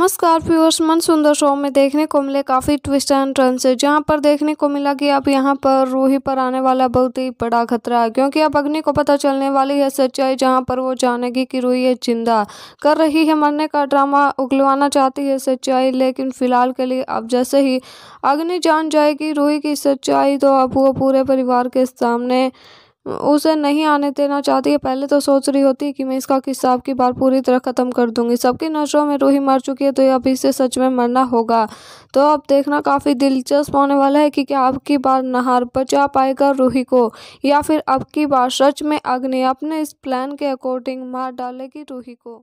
नमस्कार फ्यूर्स मन सुंदर शो में देखने को मिले काफ़ी ट्विस्ट एंड टर्न से जहाँ पर देखने को मिला कि अब यहाँ पर रूही पर आने वाला बहुत ही बड़ा खतरा है क्योंकि अब अग्नि को पता चलने वाली है सच्चाई जहाँ पर वो जानेगी कि रूही है जिंदा कर रही है मरने का ड्रामा उगलवाना चाहती है सच्चाई लेकिन फिलहाल के लिए अब जैसे ही अग्नि जान जाएगी रूही की सच्चाई तो अब वो पूरे परिवार के सामने उसे नहीं आने देना चाहती है पहले तो सोच रही होती है कि मैं इसका किस्सा आपकी बार पूरी तरह ख़त्म कर दूंगी सबकी नज़रों में रूही मर चुकी है तो अब इसे सच में मरना होगा तो अब देखना काफ़ी दिलचस्प होने वाला है कि क्या अब की बार नहार बचा पाएगा रूही को या फिर अब की बार सच में अग्नि अपने इस प्लान के अकॉर्डिंग मार डालेगी रूही को